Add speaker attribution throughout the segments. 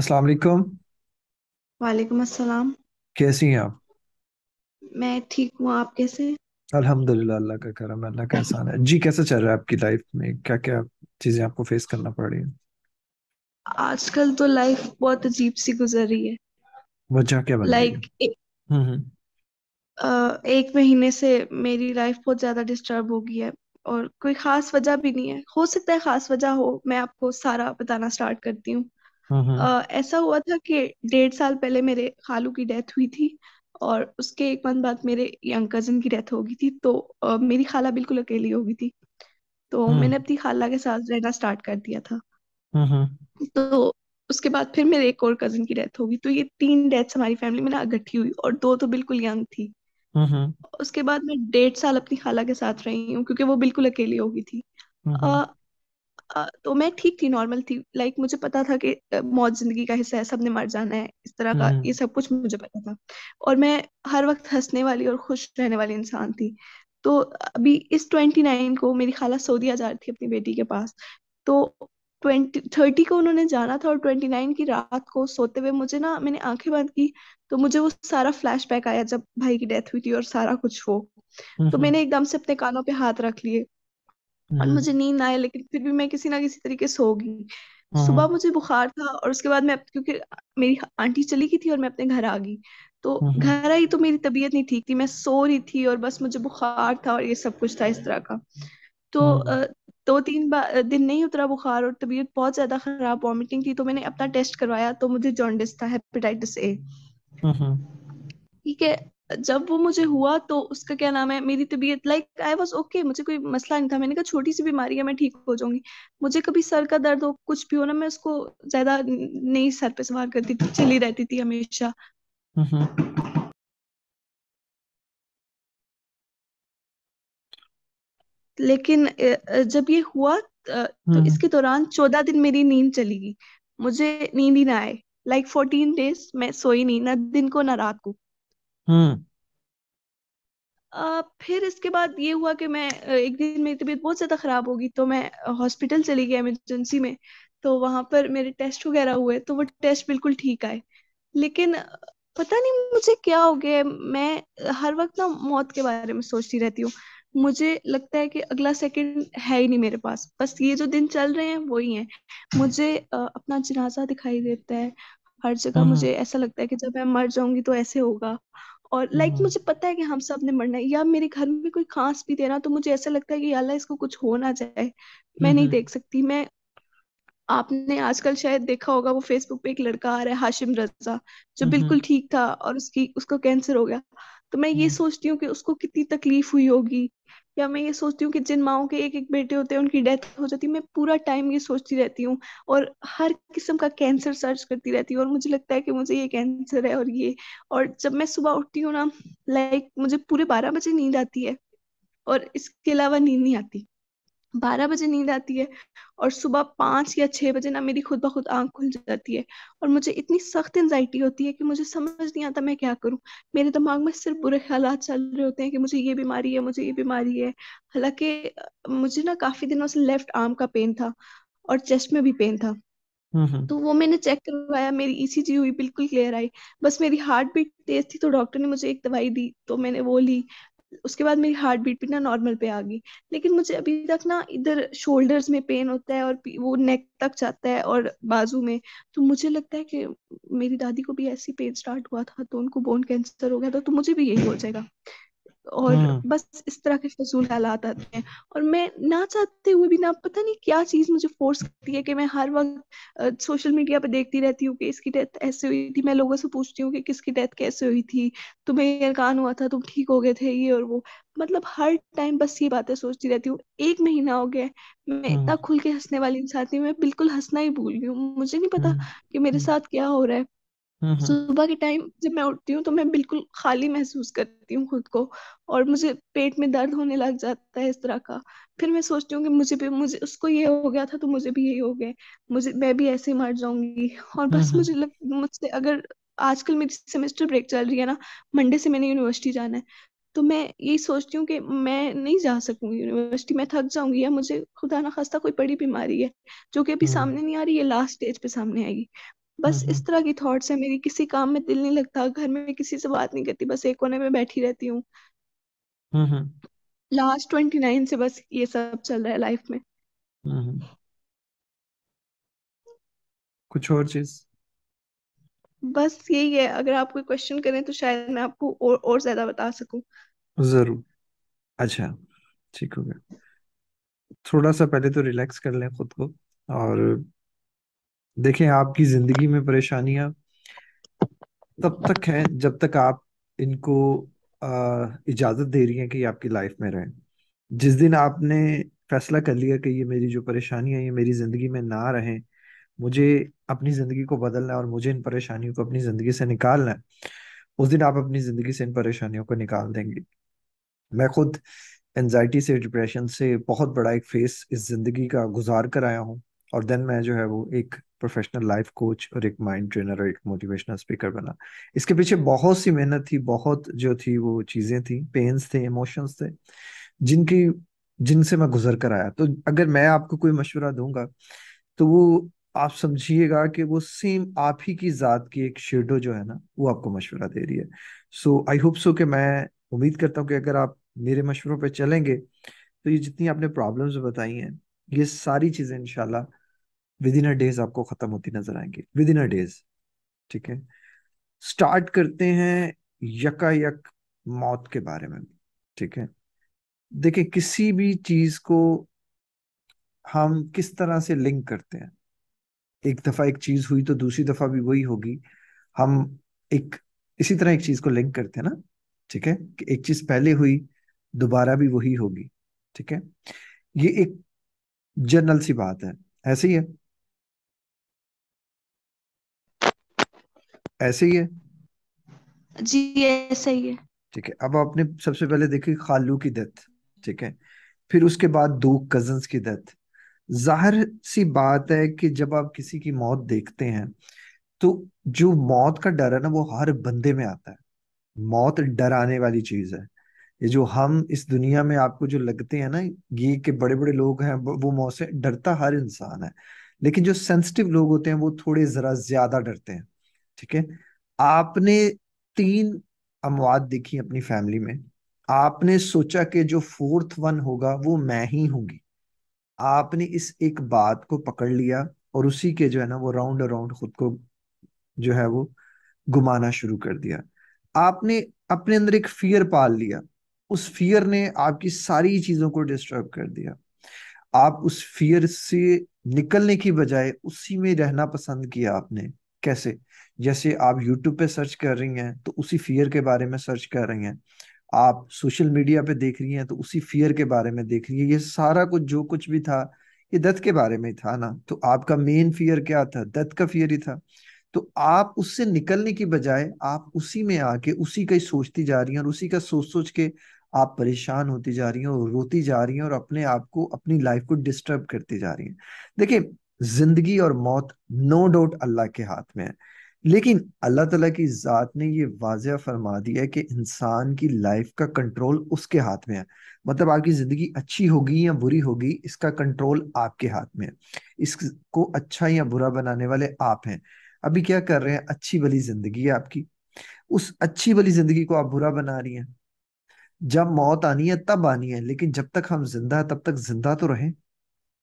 Speaker 1: अस्सलाम वालेकुम
Speaker 2: वालेकुम अस्सलाम
Speaker 1: कैसी हैं आप
Speaker 2: मैं ठीक हूँ आप कैसे
Speaker 1: अल्हम्दुलिल्लाह अल्लाह का करम है, अल्लाह का एहसान है जी कैसा चल रहा है आपकी लाइफ में क्या क्या चीजें आपको फेस करना पड़ रही है
Speaker 2: आजकल तो लाइफ बहुत अजीब सी गुजर रही है वजह क्या बन रही लाइक ए, हम्म, हम्म। एक महीने से मेरी लाइफ बहुत ज्यादा डिस्टर्ब हो गई है और कोई खास वजह भी नहीं है हो सकता है खास वजह हो मैं आपको सारा बताना स्टार्ट करती हूँ आ, ऐसा हुआ था कि डेढ़ साल पहले मेरे खालू की डेथ हुई थी और उसके एक मंथ बाद मेरे यंग कजिन की डेथ हो गई थी तो आ, मेरी खाला बिल्कुल अकेली हो गई थी तो हम्म। मैंने अपनी खाला के साथ रहना स्टार्ट कर दिया था तो उसके बाद फिर मेरे एक और कजिन की डेथ होगी तो ये तीन डेथ्स हमारी फैमिली में ना इकट्ठी हुई और दो तो बिल्कुल यंग थी उसके बाद मैं डेढ़ साल अपनी खाला के साथ रही हूँ क्योंकि वो बिल्कुल अकेली हो गई थी आ, तो मैं ठीक थी नॉर्मल थी लाइक मुझे पता था कि मौत जिंदगी का हिस्सा है सबने मर जाना है इस तरह का ये हम्म। सब कुछ मुझे पता था और मैं हर वक्त हंसने वाली और खुश रहने वाली इंसान थी तो अभी इस ट्वेंटी नाइन को मेरी खाला सऊदी जा रही थी अपनी बेटी के पास तो ट्वेंटी थर्टी को उन्होंने जाना था और ट्वेंटी नाइन की रात को सोते हुए मुझे ना मैंने आंखें बंद की तो मुझे वो सारा फ्लैशबैक आया जब भाई की डेथ हुई थी और सारा कुछ वो तो हम्म। मैंने एकदम से अपने कानों पे हाथ रख लिए और हम्म। मुझे नींद आए लेकिन फिर भी मैं किसी ना किसी तरीके सो गई हाँ, हाँ। सुबह मुझे बुखार था और उसके बाद मैं क्योंकि मेरी आंटी चली गई थी और मैं अपने घर आ गई तो हाँ, घर आई तो मेरी तबीयत नहीं ठीक थी मैं सो रही थी और बस मुझे बुखार था और ये सब कुछ था इस तरह का तो दो तीन दिन नहीं उतरा बुखार और तबीयत बहुत ज्यादा खराब वॉमिटिंग थी तो मैंने अपना टेस्ट करवाया तो मुझे जॉन्डिस था हेपेटाइटिस ए ठीक है जब वो मुझे हुआ तो उसका क्या नाम है मेरी तबीयत लाइक आई वॉज ओके मुझे कोई मसला नहीं था मैंने कहा छोटी सी बीमारी है मैं ठीक हो जाऊंगी मुझे कभी सर का दर्द हो कुछ भी हो ना मैं उसको ज्यादा नहीं सर पे सवार करती थी चली रहती थी हमेशा लेकिन जब ये हुआ तो हम्म। इसके दौरान चौदह दिन मेरी नींद चली गई मुझे नींद ही ना आए लाइक फोर्टीन डेज मैं सोई नहीं ना दिन को ना रात को हम्म फिर इसके बाद ये हुआ कि मैं एक दिन मेरी तबीयत बहुत ज़्यादा ख़राब होगी तो मैं हॉस्पिटल चली गई एमरजेंसी में तो वहां पर मेरे टेस्ट वगैरह हुए तो वो टेस्ट बिल्कुल ठीक आए लेकिन पता नहीं मुझे क्या हो गया मैं हर वक्त ना मौत के बारे में सोचती रहती हूँ मुझे लगता है कि अगला सेकंड है ही नहीं मेरे पास बस ये जो दिन चल रहे हैं ही है मुझे अपना जनाजा दिखाई देता है हर जगह हाँ। मुझे ऐसा लगता है कि जब मैं मर जाऊंगी तो ऐसे होगा और लाइक like, हम्म। मुझे पता है कि हम सब ने मरना है या मेरे घर में कोई खांस भी दे रहा तो मुझे ऐसा लगता है कि अल्लाह इसको कुछ हो ना जाए मैं नहीं हम्म। देख सकती मैं आपने आजकल शायद देखा होगा वो फेसबुक पे एक लड़का आ रहा है हाशिम रजा जो हम्म, बिल्कुल ठीक था और उसकी उसको कैंसर हो गया तो मैं ये सोचती हूँ कि उसको कितनी तकलीफ हुई होगी या मैं ये सोचती हूँ कि जिन माओ के एक एक बेटे होते हैं उनकी डेथ हो जाती है मैं पूरा टाइम ये सोचती रहती हूँ और हर किस्म का कैंसर सर्च करती रहती हूँ और मुझे लगता है कि मुझे ये कैंसर है और ये और जब मैं सुबह उठती हूँ ना लाइक मुझे पूरे बारह बजे नींद आती है और इसके अलावा नींद नहीं आती बारह बजे नींद आती है और सुबह पांच या छह बजे ना मेरी खुद ब खुद आंख खुल जाती है और मुझे इतनी सख्त एंजाइटी होती है कि मुझे समझ नहीं आता मैं क्या करूं मेरे दिमाग में सिर्फ बुरे ख्याल चल रहे होते हैं कि मुझे ये बीमारी है मुझे ये बीमारी है हालांकि मुझे ना काफी दिनों से लेफ्ट आर्म का पेन था और चेस्ट में भी पेन था हम्म, हम्म। तो वो मैंने चेक करवाया मेरी ईसीजी e हुई बिल्कुल क्लियर आई बस मेरी हार्ट बीट तेज थी तो डॉक्टर ने मुझे एक दवाई दी तो मैंने वो ली उसके बाद मेरी हार्ट बीट भी ना नॉर्मल पे आ गई लेकिन मुझे अभी तक ना इधर शोल्डर्स में पेन होता है और वो नेक तक जाता है और बाजू में तो मुझे लगता है कि मेरी दादी को भी ऐसी पेन स्टार्ट हुआ था तो उनको बोन कैंसर हो गया था तो मुझे भी यही हो जाएगा और हाँ। बस इस तरह के फजूल ख्याल आते हैं और मैं ना चाहते हुए भी ना पता नहीं क्या चीज मुझे फोर्स करती है कि मैं हर वक्त सोशल मीडिया पर देखती रहती हूँ कि इसकी डेथ ऐसे हुई थी मैं लोगों से पूछती हूँ कि किसकी डेथ कैसे हुई थी तुम्हें अरकान हुआ था तुम ठीक हो गए थे ये और वो मतलब हर टाइम बस ये बातें सोचती रहती हूँ एक महीना हो गया मैं हाँ। इतना खुल के हंसने वाली इंसान थी मैं बिल्कुल हंसना ही भूल गई हूँ मुझे नहीं पता हाँ। कि मेरे साथ क्या हो रहा है हम्म, हम्म। सुबह के टाइम जब मैं उठती हूँ तो मैं बिल्कुल खाली महसूस करती हूँ खुद को और मुझे पेट में दर्द होने लग जाता है इस तरह का फिर मैं सोचती हूँ कि मुझे भी मुझे उसको ये हो गया था तो मुझे भी यही हो गया मुझे मैं भी ऐसे ही मर जाऊंगी और हम्म, बस मुझे लग मुझसे अगर आजकल मेरी सेमेस्टर ब्रेक चल रही है ना मंडे से मैंने यूनिवर्सिटी जाना है तो मैं यही सोचती हूँ कि मैं नहीं जा सकूंगी यूनिवर्सिटी मैं थक जाऊंगी या मुझे खुदा ना खास्ता कोई बड़ी बीमारी है जो कि अभी सामने नहीं आ रही है लास्ट स्टेज पे सामने आएगी बस हम्म, इस हम्म। तरह की थॉट्स है मेरी किसी काम में दिल नहीं लगता घर में मैं किसी से बात नहीं करती बस एक कोने में बैठी रहती हूँ लास्ट ट्वेंटी नाइन से बस ये सब चल रहा है लाइफ में हम्म,
Speaker 1: कुछ और चीज
Speaker 2: बस यही है अगर आप कोई क्वेश्चन करें तो शायद मैं आपको और और ज्यादा बता सकूं
Speaker 1: जरूर अच्छा ठीक हो गया थोड़ा सा पहले तो रिलैक्स कर लें खुद को और देखें आपकी जिंदगी में परेशानियां तब तक हैं जब तक आप इनको इजाजत दे रही हैं कि आपकी लाइफ में रहें जिस दिन आपने फैसला कर लिया कि ये मेरी जो परेशानियां ये मेरी जिंदगी में ना रहें मुझे अपनी जिंदगी को बदलना और मुझे इन परेशानियों को अपनी जिंदगी से निकालना है उस दिन आप अपनी जिंदगी से इन परेशानियों को निकाल देंगे मैं खुद एनजाइटी से डिप्रेशन से बहुत बड़ा एक फेस इस जिंदगी का गुजार कर आया हूँ और देन मैं जो है वो एक प्रोफेशनल लाइफ कोच और एक माइंड ट्रेनर और एक मोटिवेशनल स्पीकर बना इसके पीछे बहुत सी मेहनत थी बहुत जो थी वो चीजें थी पेन्स थे इमोशंस थे जिनकी जिनसे मैं गुजर कर आया तो अगर मैं आपको कोई मशवरा दूंगा तो वो आप समझिएगा कि वो सेम आप ही की जात की एक शेडो जो है ना वो आपको मशवरा दे रही है सो आई होप सो कि मैं उम्मीद करता हूँ कि अगर आप मेरे मशवरों पर चलेंगे तो ये जितनी आपने प्रॉब्लम्स बताई हैं ये सारी चीज़ें इंशाल्लाह विद इन अ डेज आपको खत्म होती नजर आएंगे विद इन अ डेज ठीक है स्टार्ट करते हैं यकायक मौत के बारे में ठीक है देखिए किसी भी चीज को हम किस तरह से लिंक करते हैं एक दफा एक चीज हुई तो दूसरी दफा भी वही होगी हम एक इसी तरह एक चीज को लिंक करते हैं ना ठीक है कि एक चीज पहले हुई दोबारा भी वही होगी ठीक है ये एक जनरल सी बात है ऐसे ही है ऐसे ही है
Speaker 2: जी ऐसा ही है
Speaker 1: ठीक है अब आपने सबसे पहले देखी खालू की डेथ ठीक है फिर उसके बाद दो कजन्स की डेथ जाहिर सी बात है कि जब आप किसी की मौत देखते हैं तो जो मौत का डर है ना वो हर बंदे में आता है मौत डराने वाली चीज है ये जो हम इस दुनिया में आपको जो लगते हैं ना ये के बड़े बड़े लोग हैं वो मौत से डरता हर इंसान है लेकिन जो सेंसिटिव लोग होते हैं वो थोड़े जरा ज्यादा डरते हैं ठीक है आपने तीन अमवाद देखी अपनी फैमिली में आपने सोचा कि जो फोर्थ वन होगा वो मैं ही होंगी आपने इस एक बात को पकड़ लिया और उसी के जो है ना वो राउंड अराउंड खुद को जो है वो घुमाना शुरू कर दिया आपने अपने अंदर एक फियर पाल लिया उस फियर ने आपकी सारी चीजों को डिस्टर्ब कर दिया आप उस फियर से निकलने की बजाय उसी में रहना पसंद किया आपने कैसे जैसे आप यूट्यूब पे सर्च कर रही हैं तो उसी फियर के बारे में सर्च कर रही हैं आप सोशल मीडिया पे देख रही हैं तो उसी फियर के बारे में देख रही हैं ये सारा कुछ जो कुछ भी था ये डेथ के बारे में था ना तो आपका मेन फियर क्या था डेथ का फियर ही था तो आप उससे निकलने की बजाय आप उसी में आके उसी का ही सोचती जा रही हैं और उसी का सोच सोच के आप परेशान होती जा रही हैं और रोती जा रही हैं और अपने आप को अपनी लाइफ को डिस्टर्ब करती जा रही हैं देखिए जिंदगी और मौत नो डाउट अल्लाह के हाथ में है लेकिन अल्लाह तला की ज़ात ने यह वाजह फरमा दिया है कि इंसान की लाइफ का कंट्रोल उसके हाथ में है मतलब आपकी ज़िंदगी अच्छी होगी या बुरी होगी इसका कंट्रोल आपके हाथ में है इसको अच्छा या बुरा बनाने वाले आप हैं अभी क्या कर रहे हैं अच्छी वाली ज़िंदगी है आपकी उस अच्छी वाली ज़िंदगी को आप बुरा बना रही हैं जब मौत आनी है तब आनी है लेकिन जब तक हम जिंदा है तब तक जिंदा तो रहें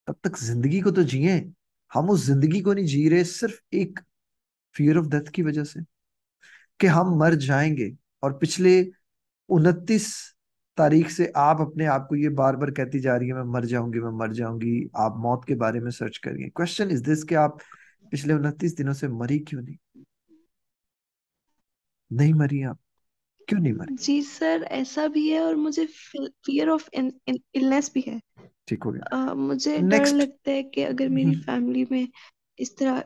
Speaker 1: तब तक जिंदगी को तो जिये हम उस जिंदगी को नहीं जी रहे सिर्फ एक फियर ऑफ डेथ की वजह से कि हम मर जाएंगे और पिछले उनतीस तारीख से आप अपने आप को ये बार बार कहती जा रही है मैं मर जाऊंगी मैं मर जाऊंगी आप मौत के बारे में सर्च करिए क्वेश्चन इज दिस कि आप पिछले उनतीस दिनों से मरी क्यों नहीं नहीं मरी आप क्यों नहीं मरी
Speaker 2: जी सर ऐसा भी है और मुझे फियर ऑफ इलनेस भी है ठीक हो गया uh, मुझे Next. डर लगता है कि अगर मेरी फैमिली हम्म। में इस तरह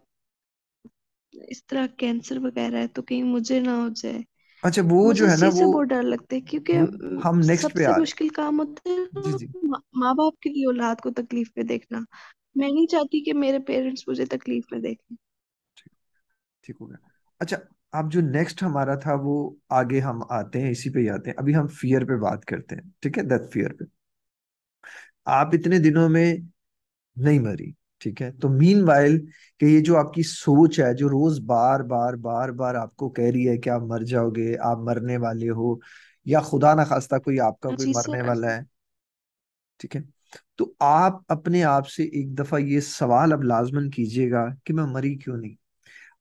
Speaker 2: इस तरह कैंसर वगैरह है तो कहीं मुझे ना हो जाए
Speaker 1: अच्छा वो जो है ना वो बहुत
Speaker 2: डर लगता है क्योंकि हम नेक्स्ट पे आ मुश्किल काम होता है जी जी माँ बाप के लिए औलाद को तकलीफ में देखना मैं नहीं चाहती कि मेरे पेरेंट्स मुझे तकलीफ में देखें
Speaker 1: ठीक हो गया अच्छा अब जो नेक्स्ट हमारा था वो आगे हम आते हैं इसी पे ही आते हैं अभी हम फियर पे बात करते हैं ठीक है दैट फियर पे आप इतने दिनों में नहीं मरी ठीक है तो मीन वाइल कि ये जो आपकी सोच है जो रोज बार बार बार बार आपको कह रही है कि आप मर जाओगे आप मरने वाले हो या खुदा ना खास्ता कोई आपका तो कोई मरने वाला है ठीक है तो आप अपने आप से एक दफा ये सवाल अब लाजमन कीजिएगा कि मैं मरी क्यों नहीं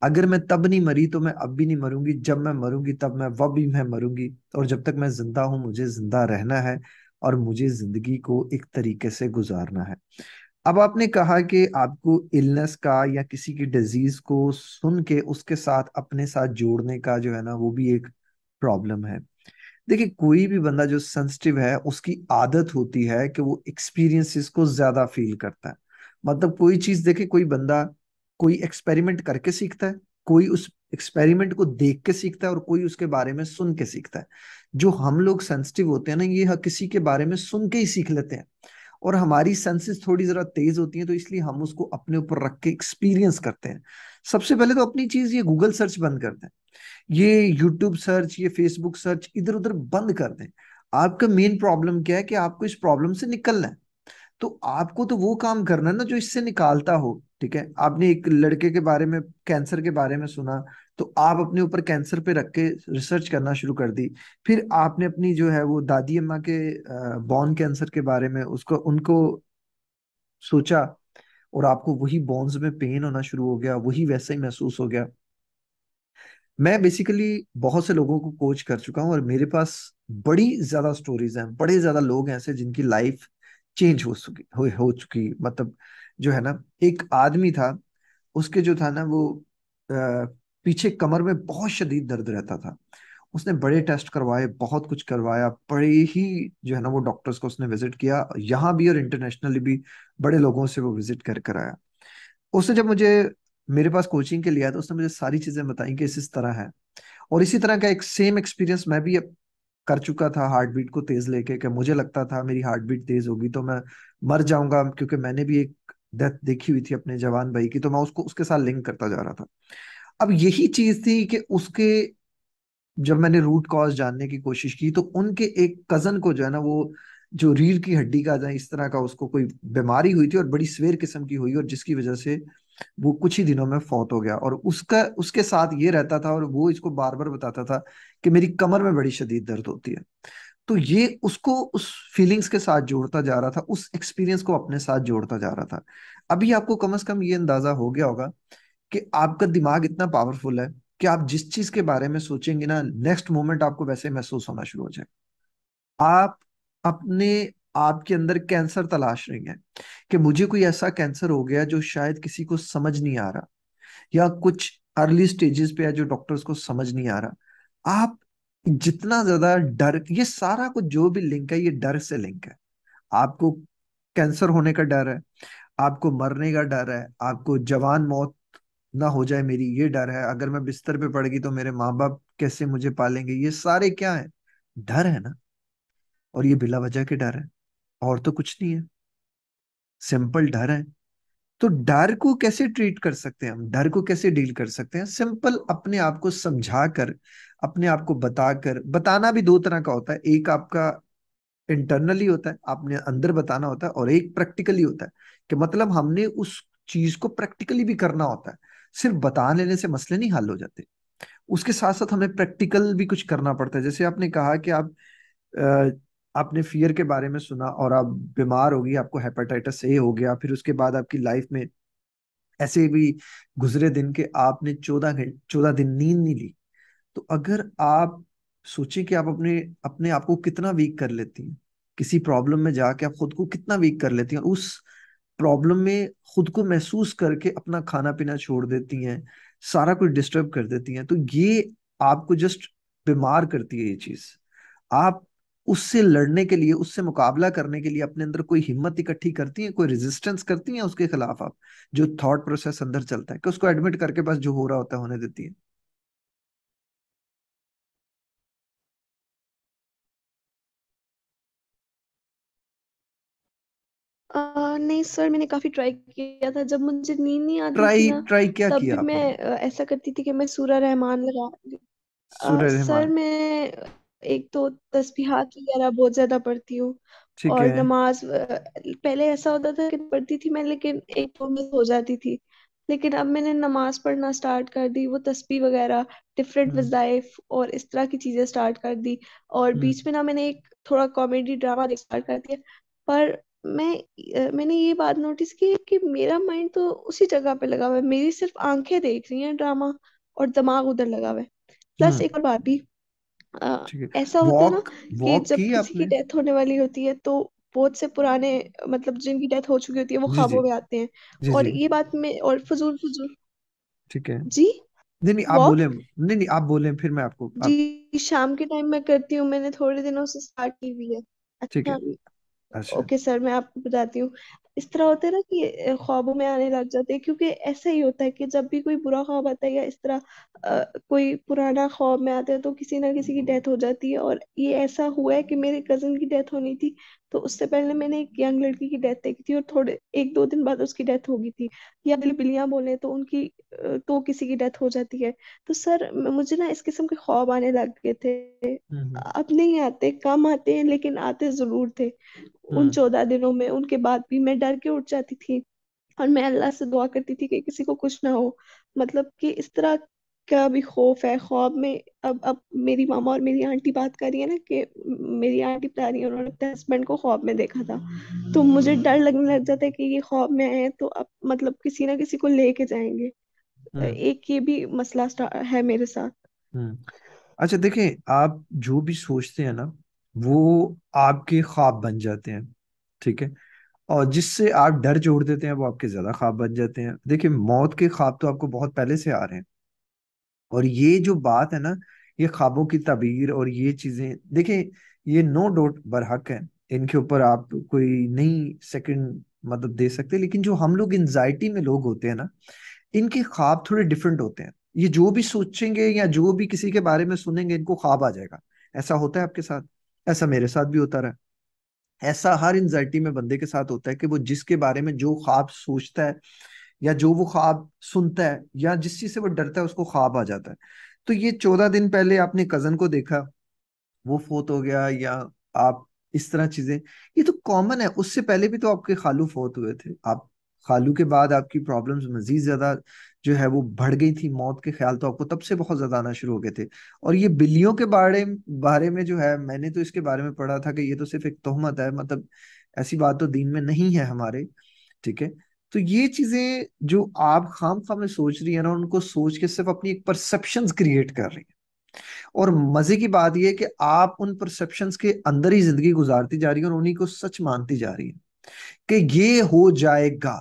Speaker 1: अगर मैं तब नहीं मरी तो मैं अब भी नहीं मरूंगी जब मैं मरूंगी तब मैं वह भी मैं मरूंगी और जब तक मैं जिंदा हूं मुझे जिंदा रहना है और मुझे जिंदगी को एक तरीके से गुजारना है अब आपने कहा कि आपको इलनेस का या किसी की डिजीज को सुन के उसके साथ अपने साथ जोड़ने का जो है ना वो भी एक प्रॉब्लम है देखिए कोई भी बंदा जो सेंसिटिव है उसकी आदत होती है कि वो एक्सपीरियंसेस को ज्यादा फील करता है मतलब कोई चीज देखे कोई बंदा कोई एक्सपेरिमेंट करके सीखता है कोई उस एक्सपेरिमेंट को देख के सीखता है और कोई उसके बारे में सुन के सीखता है जो हम लोग सेंसिटिव होते हैं ना ये किसी के बारे में सुन के ही सीख लेते हैं और हमारी सेंसेस थोड़ी जरा तेज होती हैं तो इसलिए हम उसको अपने ऊपर रख के एक्सपीरियंस करते हैं सबसे पहले तो अपनी चीज ये गूगल सर्च बंद कर दें ये यूट्यूब सर्च ये फेसबुक सर्च इधर उधर बंद कर दें आपका मेन प्रॉब्लम क्या है कि आपको इस प्रॉब्लम से निकलना है तो आपको तो वो काम करना है ना जो इससे निकालता हो ठीक है आपने एक लड़के के बारे में कैंसर के बारे में सुना तो आप अपने ऊपर कैंसर पे रख के रिसर्च करना शुरू कर दी फिर आपने अपनी जो है वो दादी अम्मा के बॉन कैंसर के बारे में उसको उनको सोचा और आपको वही बॉन्स में पेन होना शुरू हो गया वही वैसे ही महसूस हो गया मैं बेसिकली बहुत से लोगों को कोच कर चुका हूं और मेरे पास बड़ी ज्यादा स्टोरीज हैं बड़े ज्यादा लोग ऐसे जिनकी लाइफ चेंज हो चुकी हो, हो चुकी मतलब जो है ना एक आदमी था उसके जो था ना वो पीछे कमर में बहुत शदीद दर्द रहता था उसने बड़े टेस्ट करवाए बहुत कुछ करवाया बड़े ही जो है ना वो डॉक्टर्स को उसने विजिट किया यहाँ भी और इंटरनेशनली भी बड़े लोगों से वो विजिट कर कर आया उसने जब मुझे मेरे पास कोचिंग के लिए आया तो उसने मुझे सारी चीजें बताई कि इस इस तरह है और इसी तरह का एक सेम एक्सपीरियंस मैं भी कर चुका था हार्ट बीट को तेज लेके कि मुझे लगता था मेरी हार्ट बीट तेज होगी तो मैं मर जाऊंगा क्योंकि मैंने भी एक डेथ देखी हुई थी अपने जवान भाई की तो मैं उसको उसके साथ लिंक करता जा रहा था अब यही चीज थी कि उसके जब मैंने रूट कॉज जानने की कोशिश की तो उनके एक कजन को जो है ना वो जो रीढ़ की हड्डी का इस तरह का उसको कोई बीमारी हुई थी और बड़ी स्वेर किस्म की हुई और जिसकी वजह से वो कुछ ही दिनों में फौत हो गया और उसका उसके साथ ये रहता था और वो इसको बार बार बताता था कि मेरी कमर में बड़ी शदीद दर्द होती है तो ये उसको उस फीलिंग्स के साथ जोड़ता जा रहा था उस एक्सपीरियंस को अपने साथ जोड़ता जा रहा था अभी आपको कम से कम ये अंदाजा हो गया होगा कि आपका दिमाग इतना पावरफुल है कि आप जिस चीज के बारे में सोचेंगे ना नेक्स्ट मोमेंट आपको वैसे महसूस होना शुरू हो जाए आप अपने आपके अंदर कैंसर तलाश रही है कि मुझे कोई ऐसा कैंसर हो गया जो शायद किसी को समझ नहीं आ रहा या कुछ अर्ली स्टेजेस पे है जो डॉक्टर्स को समझ नहीं आ रहा आप जितना ज्यादा डर ये सारा कुछ जो भी लिंक है ये डर से लिंक है आपको कैंसर होने का डर है आपको मरने का डर है आपको जवान मौत ना हो जाए मेरी ये डर है अगर मैं बिस्तर पे पड़ गई तो मेरे माँ बाप कैसे मुझे पालेंगे ये सारे क्या है डर है ना और ये बिला वजह के डर है और तो कुछ नहीं है सिंपल डर है तो डर को कैसे ट्रीट कर सकते हैं हम डर को कैसे डील कर सकते हैं सिंपल अपने आप को समझा कर अपने आप को बताकर बताना भी दो तरह का होता है एक आपका इंटरनली होता है आपने अंदर बताना होता है और एक प्रैक्टिकली होता है कि मतलब हमने उस चीज को प्रैक्टिकली भी करना होता है सिर्फ बता लेने से मसले नहीं हल हो जाते उसके साथ साथ हमें प्रैक्टिकल भी कुछ करना पड़ता है जैसे आपने कहा कि आप आपने फियर के बारे में सुना और आप बीमार होगी आपको हेपेटाइटिस ए हो गया फिर उसके बाद आपकी लाइफ में ऐसे भी गुजरे दिन के आपने चौदह घंटे चौदह दिन नींद नहीं ली तो अगर आप सोचें कि आप अपने अपने आप को कितना वीक कर लेती हैं किसी प्रॉब्लम में जाके आप खुद को कितना वीक कर लेती हैं उस प्रॉब्लम में खुद को महसूस करके अपना खाना पीना छोड़ देती हैं सारा कुछ डिस्टर्ब कर देती हैं तो ये आपको जस्ट बीमार करती है ये चीज आप उससे लड़ने के लिए उससे मुकाबला करने के लिए अपने अंदर कोई हिम्मत इकट्ठी करती है कोई रेजिस्टेंस करती है उसके खिलाफ आप जो थॉट प्रोसेस अंदर चलता है कि उसको एडमिट करके बस जो हो रहा होता है होने देती है
Speaker 2: नहीं सर मैंने काफी ट्राई किया था जब मुझे नींद नहीं आती ट्राई ट्राई क्या तब किया मैं ऐसा करती थी कि मैं सूरा रहमान लगा सूरा रहमान सर मैं एक तो तस्बीहा की यार बहुत ज्यादा पढ़ती हूँ ठीक और है नमाज पहले ऐसा होता था कि पढ़ती थी मैं लेकिन एक दो मिस हो जाती थी लेकिन अब मैंने नमाज पढ़ना स्टार्ट कर दी वो तस्वीर वगैरह डिफरेंट हम्म। वज़ाइफ और इस तरह की चीजें स्टार्ट कर दी और हम्म। बीच में ना मैंने एक थोड़ा कॉमेडी ड्रामा देख स्टार्ट कर दिया पर मैं मैंने ये बात नोटिस की कि मेरा माइंड तो उसी जगह पे लगा हुआ है मेरी सिर्फ आंखें देख रही हैं ड्रामा और दिमाग उधर लगा हुआ है प्लस हम्म। एक और बात भी ऐसा होता है ना कि जब किसी आपने? की डेथ होने वाली होती है तो बहुत से पुराने मतलब जिनकी डेथ हो चुकी होती है वो जी ख्वाबों में आते हैं जी और जी ये बात में और फजूल फजूल
Speaker 1: ठीक है जी नहीं नहीं आप वॉक बोले नहीं नहीं आप बोले फिर मैं आपको आप
Speaker 2: जी शाम के टाइम मैं करती हूँ मैंने थोड़े दिनों से स्टार्ट की हुई है ठीक है अच्छा, अच्छा। ओके सर मैं आपको बताती हूँ इस तरह होता है ना कि ख्वाबों में आने लग जाते हैं क्योंकि ऐसा ही होता है कि जब भी कोई बुरा ख्वाब आता है या इस तरह कोई पुराना ख्वाब में आता है तो किसी ना किसी की हम्म। डेथ हो जाती है और ये ऐसा हुआ है कि मेरे कजन की डेथ होनी थी तो उससे पहले मैंने एक यंग लड़की की डेथ देखी थी और थोड़े एक दो दिन बाद उसकी डेथ हो गई थी या दिल बिलियां बोले तो उनकी तो किसी की डेथ हो जाती है तो सर मुझे ना इस किस्म के ख्वाब आने लग गए थे हम्म, हम्म। अब नहीं आते कम आते हैं लेकिन आते जरूर थे उन हम्म। चौदह दिनों में उनके बाद भी मैं डर के उठ जाती थी और मैं अल्लाह से दुआ करती थी कि किसी को कुछ ना हो मतलब कि इस तरह का भी खौफ है ख्वाब में अब अब मेरी मामा और मेरी आंटी बात कर रही है ना कि मेरी आंटी बता रही है उन्होंने अपने हस्बैंड को ख्वाब में देखा था तो मुझे डर लगने लग जाता है कि ये ख्वाब में आए तो अब मतलब किसी ना किसी को लेके जाएंगे हम्म। एक ये भी मसला है मेरे साथ
Speaker 1: हम्म। अच्छा देखें आप जो भी सोचते हैं ना वो आपके ख्वाब बन जाते हैं ठीक है और जिससे आप डर जोड़ देते हैं वो आपके ज्यादा ख्वाब बन जाते हैं देखिए मौत के ख्वाब तो आपको बहुत पहले से आ रहे हैं और ये जो बात है ना ये ख्वाबों की तबीर और ये चीजें देखें ये नो डाउट बरहक है इनके ऊपर आप कोई नई सेकंड मतलब दे सकते लेकिन जो हम लोग एनजाइटी में लोग होते हैं ना इनके ख्वाब थोड़े डिफरेंट होते हैं ये जो भी सोचेंगे या जो भी किसी के बारे में सुनेंगे इनको ख्वाब आ जाएगा ऐसा होता है आपके साथ ऐसा मेरे साथ भी होता रहा ऐसा हर एनजाइटी में बंदे के साथ होता है कि वो जिसके बारे में जो ख्वाब सोचता है या जो वो ख्वाब सुनता है या जिस चीज से वो डरता है उसको ख्वाब आ जाता है तो ये चौदह दिन पहले आपने कजन को देखा वो फोत हो गया या आप इस तरह चीजें ये तो कॉमन है उससे पहले भी तो आपके खालू फोत हुए थे आप खालू के बाद आपकी प्रॉब्लम्स मजीद ज्यादा जो है वो बढ़ गई थी मौत के ख्याल तो आपको तब से बहुत ज्यादा आना शुरू हो गए थे और ये बिल्लियों के बारे बारे में जो है मैंने तो इसके बारे में पढ़ा था कि ये तो सिर्फ एक तोहमत है मतलब ऐसी बात तो दीन में नहीं है हमारे ठीक है तो ये चीजें जो आप खाम खाम में सोच रही है ना उनको सोच के सिर्फ अपनी एक परसेप्शन क्रिएट कर रही है और मजे की बात यह कि आप उन परसेप्शन के अंदर ही जिंदगी गुजारती जा रही है और उन्हीं को सच मानती जा रही है कि ये हो जाएगा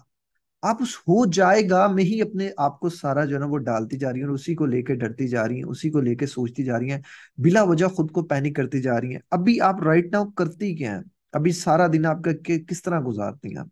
Speaker 1: आप उस हो जाएगा में ही अपने आप को सारा जो है ना वो डालती जा रही है और उसी को लेके डरती जा रही है उसी को लेके सोचती जा रही है बिला वजह खुद को पैनिक करती जा रही है अभी आप राइट नाउ करती क्या है अभी सारा दिन आपका किस तरह गुजारती हैं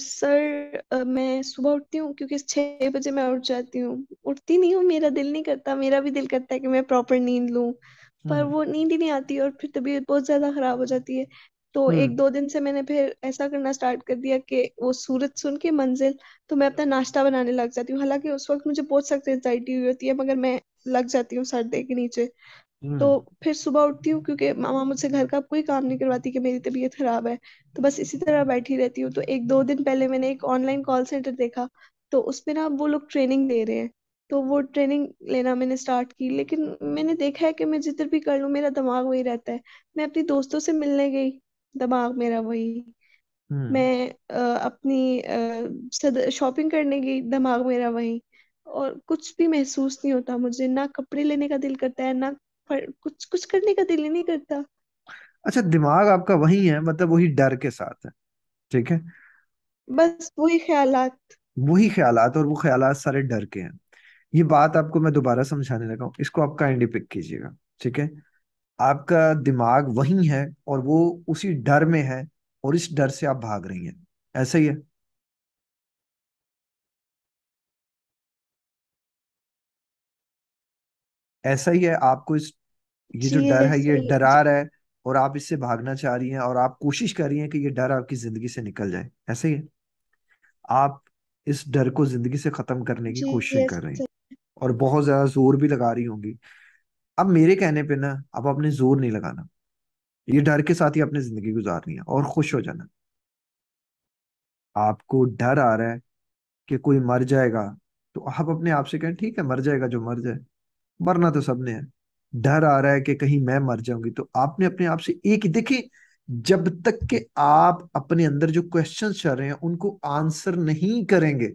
Speaker 2: सर मैं सुबह उठती हूँ क्योंकि छह बजे मैं उठ जाती हूँ उठती नहीं हूँ मेरा दिल नहीं करता मेरा भी दिल करता है कि मैं प्रॉपर नींद लूँ पर हम्म। वो नींद ही नहीं आती और फिर तबीयत बहुत ज्यादा खराब हो जाती है तो एक हम्म। दो दिन से मैंने फिर ऐसा करना स्टार्ट कर दिया कि वो सूरज सुन के मंजिल तो मैं अपना नाश्ता बनाने लग जाती हूँ हालांकि उस वक्त मुझे बहुत सख्त एंजाइटी हुई होती है मगर मैं लग जाती हूँ सर्दे के नीचे तो हम्म। फिर सुबह उठती हूँ क्योंकि मामा मुझसे घर का कोई काम नहीं करवाती कि मेरी तबीयत खराब है तो बस इसी तरह बैठी रहती हूँ तो एक दो दिन पहले मैंने एक ऑनलाइन कॉल सेंटर देखा तो उसमें ना वो लोग ट्रेनिंग दे रहे हैं तो वो ट्रेनिंग लेना मैंने स्टार्ट की लेकिन मैंने देखा है कि मैं जिधर भी कर लूँ मेरा दिमाग वही रहता है मैं अपनी दोस्तों से मिलने गई दिमाग मेरा वही हम्म। मैं आ, अपनी शॉपिंग करने गई दिमाग मेरा वही और कुछ भी महसूस नहीं होता मुझे ना कपड़े लेने का दिल करता है ना पर कुछ कुछ करने का दिल ही नहीं करता
Speaker 1: अच्छा दिमाग आपका वही है मतलब वही डर के साथ है ठीक है
Speaker 2: बस वही
Speaker 1: ख्यालात वही ख्यालात और वो ख्यालात सारे डर के हैं ये बात आपको मैं दोबारा समझाने लगा हूँ इसको आप काइंडली पिक कीजिएगा ठीक है आपका दिमाग वही है और वो उसी डर में है और इस डर से आप भाग रही हैं ऐसा ही है ऐसा ही है आपको इस ये जो डर है ये डरा रहा है और आप इससे भागना चाह रही हैं और आप कोशिश कर रही हैं कि ये डर आपकी जिंदगी से निकल जाए ऐसे ही है आप इस डर को जिंदगी से खत्म करने की कोशिश कर रही हैं और बहुत ज्यादा जोर भी लगा रही होंगी अब मेरे कहने पे ना अब अपने जोर नहीं लगाना ये डर के साथ ही अपनी जिंदगी गुजारनी है और खुश हो जाना आपको डर आ रहा है कि कोई मर जाएगा तो आप अपने आप से कहें ठीक है मर जाएगा जो मर जाए मरना तो सबने है डर आ रहा है कि कहीं मैं मर जाऊंगी तो आपने अपने आप से एक ही देखिए जब तक कि आप अपने अंदर जो क्वेश्चन चल रहे हैं उनको आंसर नहीं करेंगे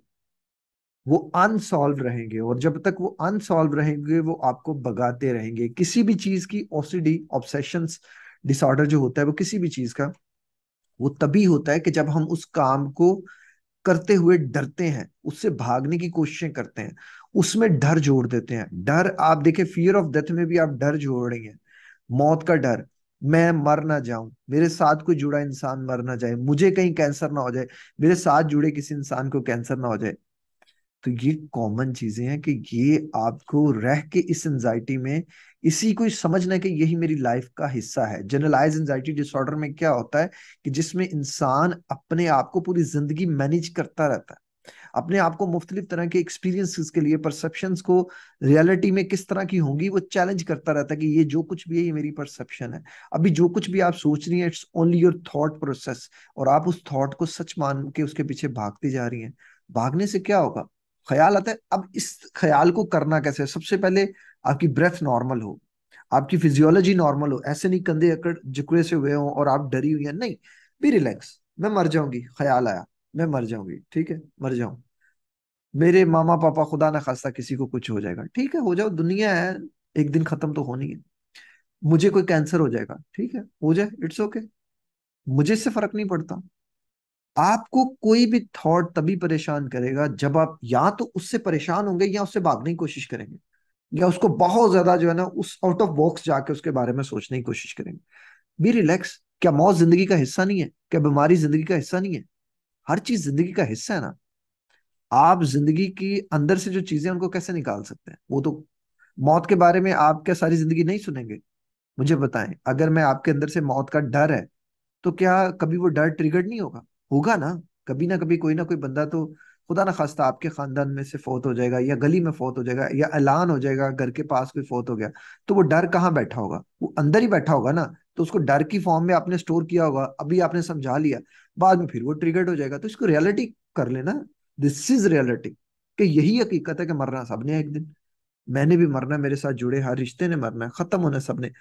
Speaker 1: वो अनसॉल्व रहेंगे और जब तक वो अनसॉल्व रहेंगे वो आपको भगाते रहेंगे किसी भी चीज की ओसीडी ऑब्सेशन डिसऑर्डर जो होता है वो किसी भी चीज का वो तभी होता है कि जब हम उस काम को करते हुए डरते हैं उससे भागने की कोशिशें करते हैं उसमें डर जोड़ देते हैं डर आप देखें फियर ऑफ डेथ में भी आप डर जोड़ रही है मौत का डर मैं मर ना जाऊं मेरे साथ कोई जुड़ा इंसान मर ना जाए मुझे कहीं कैंसर ना हो जाए मेरे साथ जुड़े किसी इंसान को कैंसर ना हो जाए तो ये कॉमन चीजें हैं कि ये आपको रह के इस एंजाइटी में इसी को समझना है कि यही मेरी लाइफ का हिस्सा है जनरलाइज एंजाइटी डिसऑर्डर में क्या होता है कि जिसमें इंसान अपने आप को पूरी जिंदगी मैनेज करता रहता है अपने आप को मुख्तलिफ तरह के एक्सपीरियंस के लिए परसेप्शन को रियलिटी में किस तरह की होंगी वो चैलेंज करता रहता है कि ये जो कुछ भी है ये मेरी परसेप्शन है अभी जो कुछ भी आप सोच रही हैं it's only your thought process और आप उस थॉट को सच मान के उसके पीछे भागती जा रही हैं भागने से क्या होगा ख्याल आता है अब इस ख्याल को करना कैसे है सबसे पहले आपकी ब्रेथ नॉर्मल हो आपकी फिजियोलॉजी नॉर्मल हो ऐसे नहीं कंधे अकड़ जुकड़े से हुए हो और आप डरी हुई हैं नहीं बी रिलैक्स मैं मर जाऊंगी ख्याल आया मैं मर जाऊंगी ठीक है मर जाऊं मेरे मामा पापा खुदा ना खास्ता किसी को कुछ हो जाएगा ठीक है हो जाओ दुनिया है एक दिन खत्म तो होनी है मुझे कोई कैंसर हो जाएगा ठीक है हो जाए इट्स ओके मुझे इससे फर्क नहीं पड़ता आपको कोई भी थॉट तभी परेशान करेगा जब आप या तो उससे परेशान होंगे या उससे भागने की कोशिश करेंगे या उसको बहुत ज्यादा जो है ना उस आउट ऑफ बॉक्स जाके उसके बारे में सोचने की कोशिश करेंगे बी रिलैक्स क्या मौत जिंदगी का हिस्सा नहीं है क्या बीमारी जिंदगी का हिस्सा नहीं है हर चीज जिंदगी का हिस्सा है ना आप जिंदगी की अंदर से जो चीजें उनको कैसे निकाल सकते हैं वो तो मौत के बारे में आप क्या सारी जिंदगी नहीं सुनेंगे मुझे बताएं अगर मैं आपके अंदर से मौत का डर है तो क्या कभी वो डर ट्रिगर्ड नहीं होगा होगा ना कभी ना कभी कोई ना कोई बंदा तो खुदा ना खास्ता आपके खानदान में से फौत हो जाएगा या गली में फौत हो जाएगा या ऐलान हो जाएगा घर के पास कोई फौत हो गया तो वो डर कहाँ बैठा होगा वो अंदर ही बैठा होगा ना तो उसको डर की फॉर्म में आपने स्टोर किया होगा अभी आपने समझा लिया बाद में फिर वो ट्रिगर्ड हो जाएगा तो इसको रियलिटी कर लेना दिस इज रियलिटी कि यही हकीकत है कि मरना सबने एक दिन मैंने भी मरना मेरे साथ जुड़े हर रिश्ते ने मरना खत्म होना सबने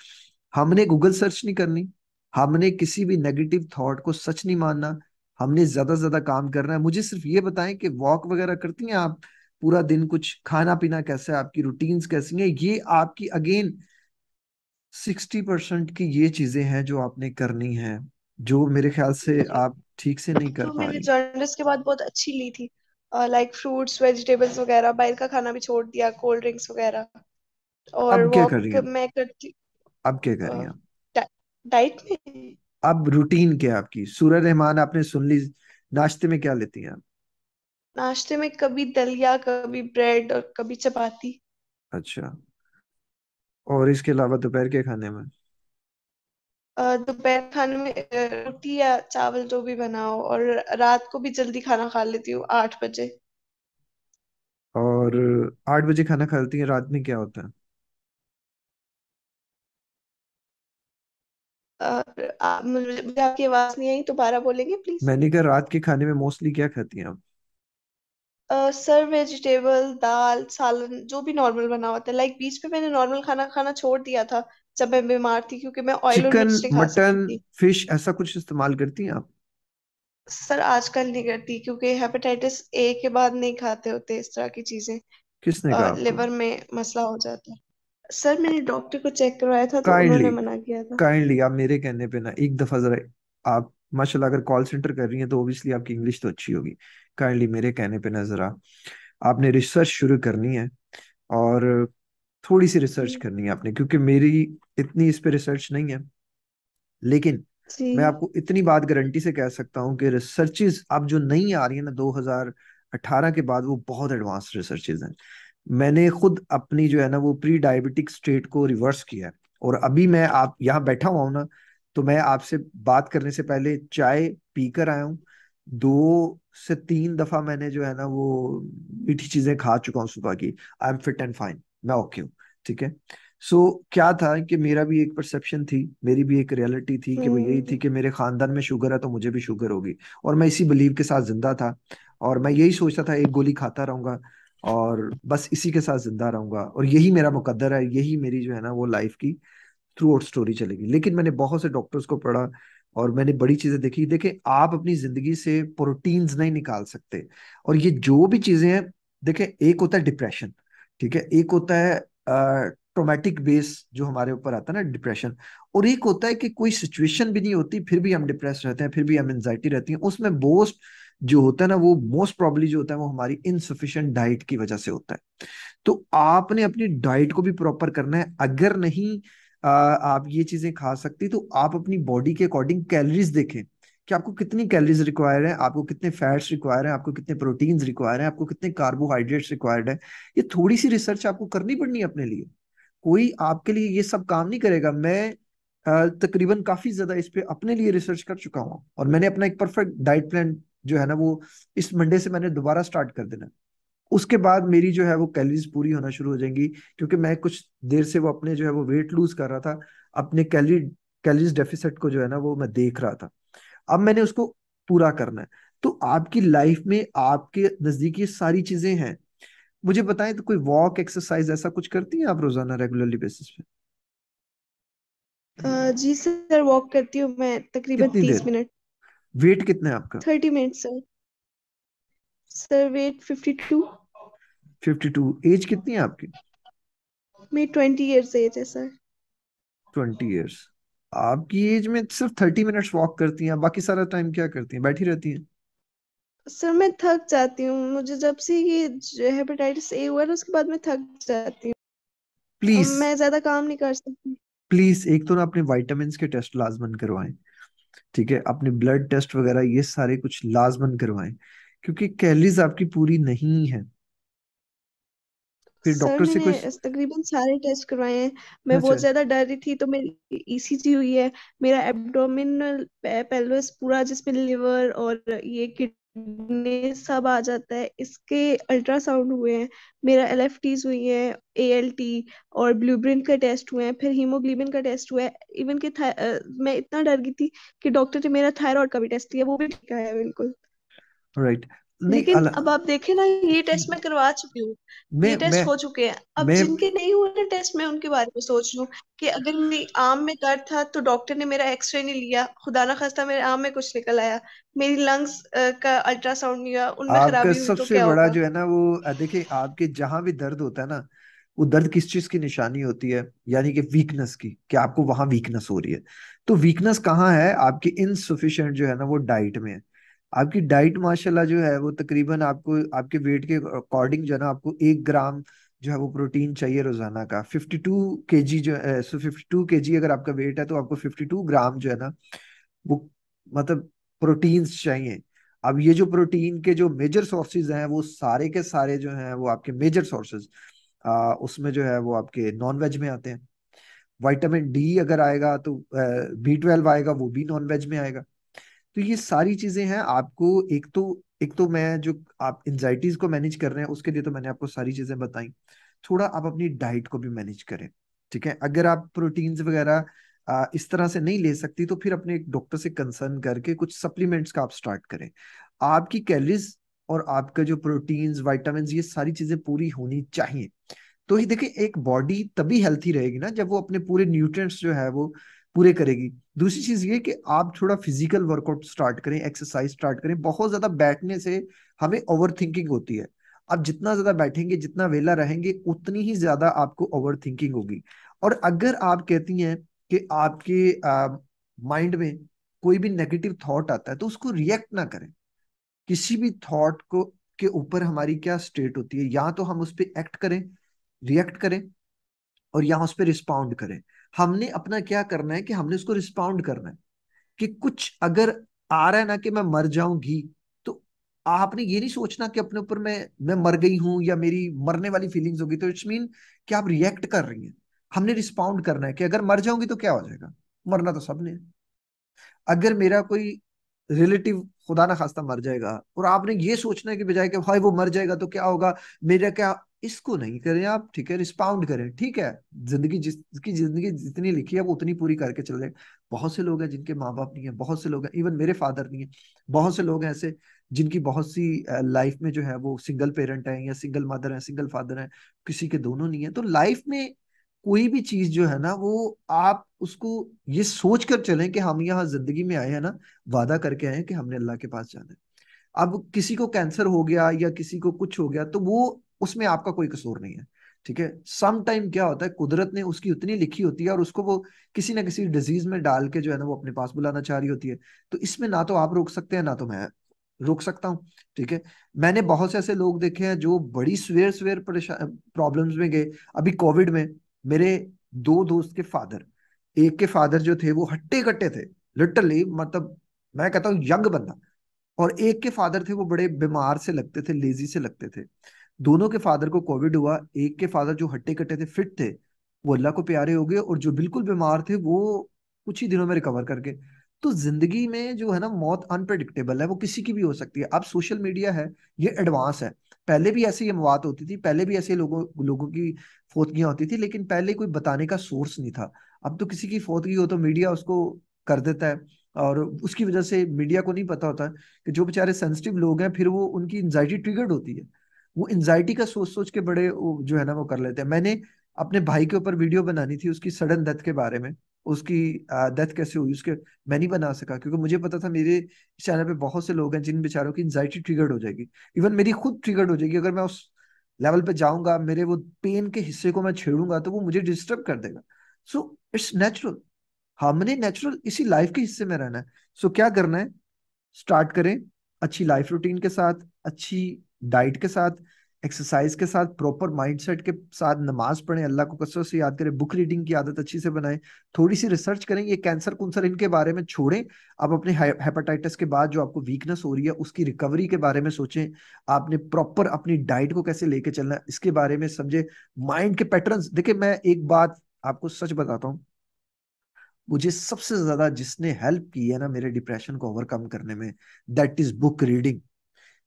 Speaker 1: हमने गूगल सर्च नहीं करनी हमने किसी भी नेगेटिव थॉट को सच नहीं मानना हमने ज्यादा से ज्यादा काम करना है मुझे सिर्फ ये बताएं कि वॉक वगैरह करती हैं आप पूरा दिन कुछ खाना पीना कैसा है आपकी रूटीन्स कैसी हैं ये आपकी अगेन सिक्सटी परसेंट की ये चीजें हैं जो आपने करनी है जो मेरे ख्याल से आप ठीक से नहीं कर तो मैंने
Speaker 2: जर्नलिस्ट के बाद बहुत अच्छी ली थी लाइक फ्रूट्स वेजिटेबल्स वगैरह बाहर का खाना भी छोड़ दिया कोल्ड ड्रिंक्स वगैरह और अब क्या कर रही हैं मैं करती
Speaker 1: अब क्या कर रही हैं
Speaker 2: डाइट में
Speaker 1: अब रूटीन क्या है आपकी सूरज रहमान आपने सुन ली नाश्ते में क्या लेती हैं आप
Speaker 2: नाश्ते में कभी दलिया कभी ब्रेड और कभी चपाती
Speaker 1: अच्छा और इसके अलावा दोपहर के खाने में
Speaker 2: दोपहर खाने में रोटी या चावल जो भी बनाओ और रात को भी जल्दी खाना खा लेती हूँ आठ बजे
Speaker 1: और आठ बजे खाना खा लेती है रात में क्या होता है
Speaker 2: मुझे आपकी आवाज नहीं आई दोबारा बोलेंगे प्लीज
Speaker 1: मैंने कहा रात के खाने में मोस्टली क्या खाती हैं आप
Speaker 2: सर वेजिटेबल दाल सालन जो भी नॉर्मल बना हुआ था लाइक बीच पे मैंने नॉर्मल खाना खाना छोड़ दिया था जब मैं बीमार थी क्योंकि मैं ऑयल और मिर्च नहीं खा
Speaker 1: मटन फिश ऐसा कुछ इस्तेमाल करती हैं आप
Speaker 2: सर आजकल नहीं करती क्योंकि हेपेटाइटिस ए के बाद नहीं खाते होते इस तरह की चीजें
Speaker 1: किसने कहा लिवर
Speaker 2: में मसला हो जाता है सर मैंने डॉक्टर को चेक करवाया था तो kindly, उन्होंने मना किया था
Speaker 1: काइंडली आप मेरे कहने पे ना एक दफा जरा आप माशाल्लाह अगर कॉल सेंटर कर रही हैं तो ओबियसली आपकी इंग्लिश तो अच्छी होगी काइंडली मेरे कहने पे ना जरा आपने रिसर्च शुरू करनी है और थोड़ी सी रिसर्च करनी है आपने क्योंकि मेरी इतनी इस पर रिसर्च नहीं है लेकिन मैं आपको इतनी बात गारंटी से कह सकता हूँ कि रिसर्चेज अब जो नहीं आ रही है ना 2018 के बाद वो बहुत एडवांस रिसर्चेज हैं मैंने खुद अपनी जो है ना वो प्री डायबिटिक स्टेट को रिवर्स किया है और अभी मैं आप यहाँ बैठा हुआ हूँ ना तो मैं आपसे बात करने से पहले चाय पीकर आया हूँ दो से तीन दफा मैंने जो है ना वो मीठी चीजें खा चुका हूँ सुबह की I am fit and fine मैं ओके हूँ ठीक है सो so, क्या था कि मेरा भी एक परसेप्शन थी मेरी भी एक रियलिटी थी कि वो यही थी हम्म। कि मेरे खानदान में शुगर है तो मुझे भी शुगर होगी और मैं इसी बिलीव के साथ जिंदा था और मैं यही सोचता था एक गोली खाता रहूंगा और बस इसी के साथ जिंदा रहूंगा और यही मेरा मुकद्दर है यही मेरी जो है ना वो लाइफ की थ्रू आउट स्टोरी चलेगी लेकिन मैंने बहुत से डॉक्टर्स को पढ़ा और मैंने बड़ी चीजें देखी देखे आप अपनी जिंदगी से प्रोटीन्स नहीं निकाल सकते और ये जो भी चीजें हैं देखे एक होता है डिप्रेशन ठीक है एक होता है ट्रोमेटिक बेस जो हमारे ऊपर आता है ना डिप्रेशन और एक होता है कि कोई सिचुएशन भी नहीं होती फिर भी हम डिप्रेस रहते हैं फिर भी हम एनजाइटी रहती है उसमें मोस्ट जो होता है ना वो मोस्ट प्रॉब्ली जो होता है वो हमारी इनसफिशियंट डाइट की वजह से होता है तो आपने अपनी डाइट को भी प्रॉपर करना है अगर नहीं आ, आप ये चीजें खा सकती तो आप अपनी बॉडी के अकॉर्डिंग कैलोरीज देखें कि आपको कितनी कैलोरीज रिक्वायर है आपको कितने फैट्स रिक्वायर है आपको कितने प्रोटीन्स रिक्वायर है आपको कितने कार्बोहाइड्रेट्स रिक्वायर्ड है ये थोड़ी सी रिसर्च आपको करनी पड़नी है अपने लिए कोई आपके लिए ये सब काम नहीं करेगा मैं तकरीबन काफी ज्यादा इस पे अपने लिए रिसर्च कर चुका हूँ और मैंने अपना एक परफेक्ट डाइट प्लान जो है ना वो इस मंडे से मैंने दोबारा स्टार्ट कर देना उसके बाद मेरी जो है वो कैलोरीज पूरी होना शुरू हो जाएंगी क्योंकि मैं कुछ देर से वो अपने जो है वो वेट लूज कर रहा था अपने कैलोरी कैलोरीज डेफिसिट को जो है ना वो मैं देख रहा था अब मैंने उसको पूरा करना है तो आपकी लाइफ में आपके नजदीक ये सारी चीजें हैं मुझे बताएं तो कोई वॉक एक्सरसाइज ऐसा कुछ करती हैं आप रोजाना रेगुलरली बेसिस पे
Speaker 2: जी सर वॉक करती हूँ मैं तकरीबन कितनी देर तीस मिनट
Speaker 1: वेट कितना है आपका
Speaker 2: thirty minute sir sir weight fifty two
Speaker 1: fifty two age कितनी है आपकी
Speaker 2: मेरी ट्वेंटी इयर्स एज है सर
Speaker 1: ट्वेंटी इयर्स आपकी एज में सिर्फ थर्टी मिनट्स वॉक करती हैं बाकी सारा टाइम क्या करती हैं बैठी रहती हैं
Speaker 2: सर मैं थक जाती हूँ मुझे जब से ये हेपेटाइटिस ए हुआ है उसके बाद मैं थक जाती हूँ प्लीज मैं ज्यादा काम नहीं कर सकती
Speaker 1: प्लीज एक तो ना अपने वाइटामिन के टेस्ट लाजमन करवाएं ठीक है अपने ब्लड टेस्ट वगैरह ये सारे कुछ लाजमन करवाएं क्योंकि कैलरीज आपकी पूरी नहीं है फिर डॉक्टर से कुछ
Speaker 2: तकरीबन सारे टेस्ट करवाए हैं मैं अच्छा। बहुत ज्यादा डर रही थी तो मेरी ईसीजी e हुई है मेरा एब्डोमिनल पेल्विस पूरा जिसमें लिवर और ये किड में सब आ जाता है इसके अल्ट्रासाउंड हुए हैं मेरा एल हुई है ए एल टी और ब्लूब्रिन का टेस्ट हुए हैं फिर हीमोग्लोबिन का टेस्ट हुआ है इवन के था, मैं इतना डर गई थी कि डॉक्टर ने मेरा थायराइड का भी टेस्ट लिया वो भी ठीक आया बिल्कुल
Speaker 1: राइट right. लेकिन अब
Speaker 2: आप देखे ना ये टेस्ट हम्म। मैं करवा चुकी हूँ ये टेस्ट मैं, हो चुके हैं अब मैं, जिनके नहीं हुए ना टेस्ट मैं उनके बारे में सोच लू कि अगर मेरी आम में दर्द था तो डॉक्टर ने मेरा एक्सरे नहीं लिया खुदा ना खास्ता मेरे आम में कुछ निकल आया मेरी लंग्स का अल्ट्रासाउंड नहीं हुआ उनमें खराबी हुई तो सबसे तो क्या बड़ा होगा?
Speaker 1: जो है ना वो देखिए आपके जहां भी दर्द होता है ना वो दर्द किस चीज की निशानी होती है यानी कि वीकनेस की कि आपको वहां वीकनेस हो रही है तो वीकनेस कहाँ है आपकी इनसफिशियंट जो है ना वो डाइट में है आपकी डाइट माशाल्लाह जो है वो तकरीबन आपको आपके वेट के अकॉर्डिंग जो है ना आपको एक ग्राम जो है वो प्रोटीन चाहिए रोजाना का 52 टू जो है जो फिफ्टी टू अगर आपका वेट है तो आपको 52 ग्राम जो है ना वो मतलब प्रोटीन चाहिए अब ये जो प्रोटीन के जो मेजर सोर्सेज हैं वो सारे के सारे जो हैं वो आपके मेजर सोर्सेज उसमें जो है वो आपके नॉन वेज में आते हैं वाइटामिन डी अगर आएगा तो बी ट्वेल्व आएगा वो भी नॉन वेज में आएगा तो ये सारी चीजें हैं आपको एक तो एक तो मैं जो आप एंजाइटीज को मैनेज कर रहे हैं उसके लिए तो मैंने आपको सारी चीजें बताई थोड़ा आप अपनी डाइट को भी मैनेज करें ठीक है अगर आप प्रोटीन्स वगैरह इस तरह से नहीं ले सकती तो फिर अपने एक डॉक्टर से कंसर्न करके कुछ सप्लीमेंट्स का आप स्टार्ट करें आपकी कैलरीज और आपका जो प्रोटीन्स वाइटामिन ये सारी चीजें पूरी होनी चाहिए तो ही देखिए एक बॉडी तभी हेल्थी रहेगी ना जब वो अपने पूरे न्यूट्रिएंट्स जो है वो पूरे करेगी दूसरी चीज ये कि आप थोड़ा फिजिकल वर्कआउट स्टार्ट करें एक्सरसाइज स्टार्ट करें बहुत ज्यादा बैठने से हमें ओवर थिंकिंग होती है आप जितना ज्यादा बैठेंगे जितना वेला रहेंगे उतनी ही ज्यादा आपको ओवर थिंकिंग होगी और अगर आप कहती हैं कि आपके माइंड में कोई भी नेगेटिव थॉट आता है तो उसको रिएक्ट ना करें किसी भी थॉट को के ऊपर हमारी क्या स्टेट होती है या तो हम उस पर एक्ट करें रिएक्ट करें और यहाँ उस पर रिस्पॉन्ड करें हमने अपना क्या करना है कि हमने उसको रिस्पॉन्ड करना है कि कुछ अगर आ रहा है ना कि मैं मर जाऊंगी तो आपने ये नहीं सोचना कि अपने ऊपर मैं मैं मर गई हूं या मेरी मरने वाली फीलिंग्स होगी तो इट्स मीन कि आप रिएक्ट कर रही हैं हमने रिस्पॉन्ड करना है कि अगर मर जाऊंगी तो क्या हो जाएगा मरना तो सबने अगर मेरा कोई रिलेटिव खुदा ना खास्ता मर जाएगा और आपने ये सोचना है कि बजाय कि भाई वो मर जाएगा तो क्या होगा मेरा क्या इसको नहीं करें आप ठीक है रिस्पाउंड करें ठीक है जिंदगी जिसकी जिंदगी जितनी लिखी है वो उतनी पूरी करके चल रहे बहुत से लोग हैं जिनके माँ बाप नहीं है बहुत से लोग हैं इवन मेरे फादर नहीं है बहुत से लोग हैं ऐसे जिनकी बहुत सी लाइफ में जो है वो सिंगल पेरेंट है या सिंगल मदर है सिंगल फादर है किसी के दोनों नहीं है तो लाइफ में कोई भी चीज जो है ना वो आप उसको ये सोच कर चले कि हम यहाँ जिंदगी में आए हैं ना वादा करके आए हैं कि हमने अल्लाह के पास जाना है अब किसी को कैंसर हो गया या किसी को कुछ हो गया तो वो उसमें आपका कोई कसूर नहीं है ठीक है सम टाइम क्या होता है कुदरत ने उसकी उतनी लिखी होती है और उसको वो किसी ना किसी डिजीज में डाल के जो है ना वो अपने पास बुलाना चाह रही होती है तो इसमें ना तो आप रोक सकते हैं ना तो मैं रोक सकता हूँ ठीक है मैंने बहुत से ऐसे लोग देखे हैं जो बड़ी स्वेयर स्वेयर प्रॉब्लम्स में गए अभी कोविड में मेरे दो दोस्त के फादर एक के फादर जो थे वो हट्टे कट्टे थे लिटरली मतलब मैं कहता हूँ यंग बंदा और एक के फादर थे वो बड़े बीमार से लगते थे लेजी से लगते थे दोनों के फादर को कोविड हुआ एक के फादर जो हट्टे कट्टे थे फिट थे वो अल्लाह को प्यारे हो गए और जो बिल्कुल बीमार थे वो कुछ ही दिनों में रिकवर करके तो जिंदगी में जो है ना मौत अनप्रडिक्टेबल है वो किसी की भी हो सकती है अब सोशल मीडिया है ये एडवांस है पहले भी ऐसी अमवात होती थी पहले भी ऐसे लोगों लोगों की फोतगियां होती थी लेकिन पहले कोई बताने का सोर्स नहीं था अब तो किसी की फोतगी हो तो मीडिया उसको कर देता है और उसकी वजह से मीडिया को नहीं पता होता कि जो बेचारे सेंसिटिव लोग हैं फिर वो उनकी एंजाइटी ट्रिगर्ड होती है वो एनजाइटी का सोच सोच के बड़े जो है ना वो कर लेते हैं मैंने अपने भाई के ऊपर वीडियो बनानी थी उसकी सडन डेथ के बारे में उसकी डेथ कैसे हुई उसके मैं नहीं बना सका क्योंकि मुझे पता था मेरे चैनल पे बहुत से लोग हैं जिन बेचारों की एनजाइटी ट्रिगर्ड हो जाएगी इवन मेरी खुद ट्रिगर्ड हो जाएगी अगर मैं उस लेवल पे जाऊंगा मेरे वो पेन के हिस्से को मैं छेड़ूंगा तो वो मुझे डिस्टर्ब कर देगा सो इट्स नेचुरल हमने नेचुरल इसी लाइफ के हिस्से में रहना है सो so, क्या करना है स्टार्ट करें अच्छी लाइफ रूटीन के साथ अच्छी डाइट के साथ एक्सरसाइज के साथ प्रॉपर माइंडसेट के साथ नमाज पढ़ें अल्लाह को कसरत से याद करें बुक रीडिंग की आदत अच्छी से बनाएं थोड़ी सी रिसर्च करें ये कैंसर कुंसर इनके बारे में छोड़ें आप अपने हेपेटाइटिस के बाद जो आपको वीकनेस हो रही है उसकी रिकवरी के बारे में सोचें आपने प्रॉपर अपनी डाइट को कैसे लेके चलना है इसके बारे में समझे माइंड के पैटर्न देखिये मैं एक बात आपको सच बताता हूँ मुझे सबसे ज्यादा जिसने हेल्प की है ना मेरे डिप्रेशन को ओवरकम करने में दैट इज बुक रीडिंग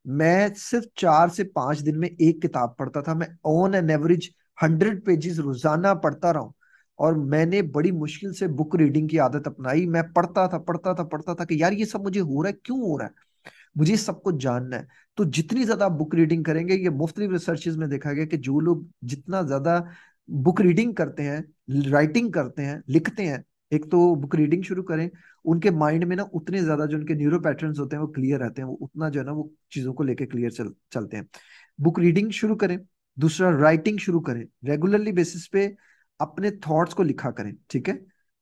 Speaker 1: मैं सिर्फ चार से पांच दिन में एक किताब पढ़ता था मैं on an average hundred pages रोजाना पढ़ता रहा और मैंने बड़ी मुश्किल से बुक रीडिंग की आदत अपनाई मैं पढ़ता था पढ़ता था पढ़ता था कि यार ये सब मुझे हो रहा है क्यों हो रहा है मुझे सब कुछ जानना है तो जितनी ज्यादा आप बुक रीडिंग करेंगे ये मुफ्तलि रिसर्चेज में देखा गया कि जो लोग जितना ज्यादा बुक रीडिंग करते हैं राइटिंग करते हैं लिखते हैं एक तो बुक रीडिंग शुरू करें उनके माइंड में ना उतने ज्यादा जो उनके न्यूरो पैटर्न होते हैं वो क्लियर रहते हैं वो उतना जो है ना वो चीजों को लेकर क्लियर चल, चलते हैं बुक रीडिंग शुरू करें दूसरा राइटिंग शुरू करें रेगुलरली बेसिस पे अपने थॉट्स को लिखा करें ठीक है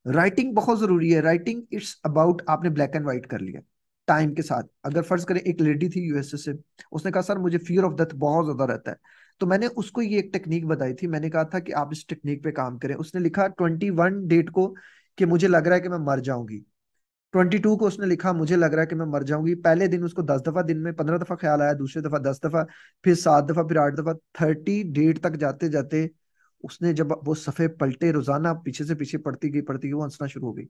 Speaker 1: राइटिंग बहुत जरूरी है राइटिंग इट्स अबाउट आपने ब्लैक एंड व्हाइट कर लिया टाइम के साथ अगर फर्ज करें एक लेडी थी यूएसए से उसने कहा सर मुझे फियर ऑफ डेथ बहुत ज्यादा रहता है तो मैंने उसको ये एक टेक्निक बताई थी मैंने कहा था कि आप इस टेक्निक पे काम करें उसने लिखा ट्वेंटी वन डेट को कि मुझे लग रहा है कि मैं मर जाऊंगी 22 को उसने लिखा मुझे लग रहा है कि मैं मर जाऊंगी पहले दिन उसको दस दफा दिन में पंद्रह दफा ख्याल आया दूसरे दफा दस दफा फिर सात दफा फिर आठ दफा थर्टी डेट तक जाते जाते उसने जब वो सफ़े पलटे रोजाना पीछे से पीछे पड़ती गई पड़ती गई वो हंसना शुरू हो गई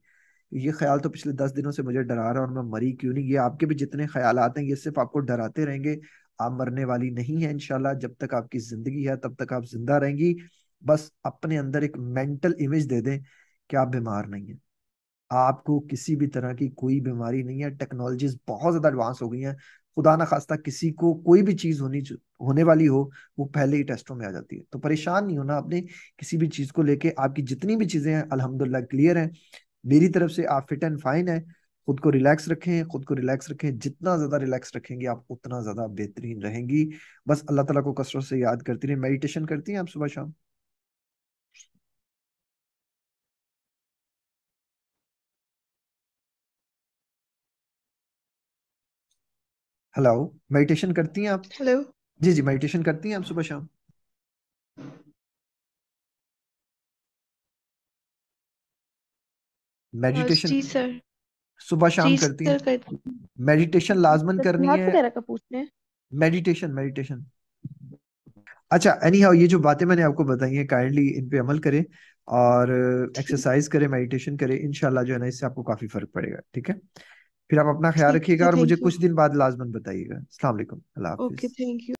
Speaker 1: ये ख्याल तो पिछले दस दिनों से मुझे डरा रहा है और मैं मरी क्यों नहीं ये आपके भी जितने ख्याल आते हैं ये सिर्फ आपको डराते रहेंगे आप मरने वाली नहीं है इनशाला जब तक आपकी जिंदगी है तब तक आप जिंदा रहेंगी बस अपने अंदर एक मेंटल इमेज दे दें कि आप बीमार नहीं है आपको किसी भी तरह की कोई बीमारी नहीं है टेक्नोलॉजीज बहुत ज़्यादा एडवांस हो गई हैं खुदा ना खास्ता किसी को कोई भी चीज़ होनी होने वाली हो वो पहले ही टेस्टों में आ जाती है तो परेशान नहीं होना आपने किसी भी चीज़ को लेके आपकी जितनी भी चीज़ें हैं अलहमदुल्ला क्लियर हैं मेरी तरफ से आप फिट एंड फाइन है खुद को रिलैक्स रखें खुद को रिलैक्स रखें जितना ज़्यादा रिलैक्स रखेंगे आप उतना ज़्यादा बेहतरीन रहेंगी बस अल्लाह तला को कसरत से याद करती रहें मेडिटेशन करती हैं आप सुबह शाम हेलो मेडिटेशन करती हैं आप हेलो जी जी मेडिटेशन करती हैं आप सुबह शाम मेडिटेशन जी सर सुबह शाम जी करती सर हैं करती मेडिटेशन लाजमन करनी है वगैरह का मेडिटेशन मेडिटेशन अच्छा एनी हाउ ये जो बातें मैंने आपको बताई हैं काइंडली इन पे अमल करें और एक्सरसाइज करें मेडिटेशन करें इंशाल्लाह जो है ना इससे आपको काफी फर्क पड़ेगा ठीक है फिर आप अपना ख्याल रखिएगा और मुझे कुछ दिन बाद लाजमन बताइएगा अल्लाह हाफिज
Speaker 2: ओके थैंक यू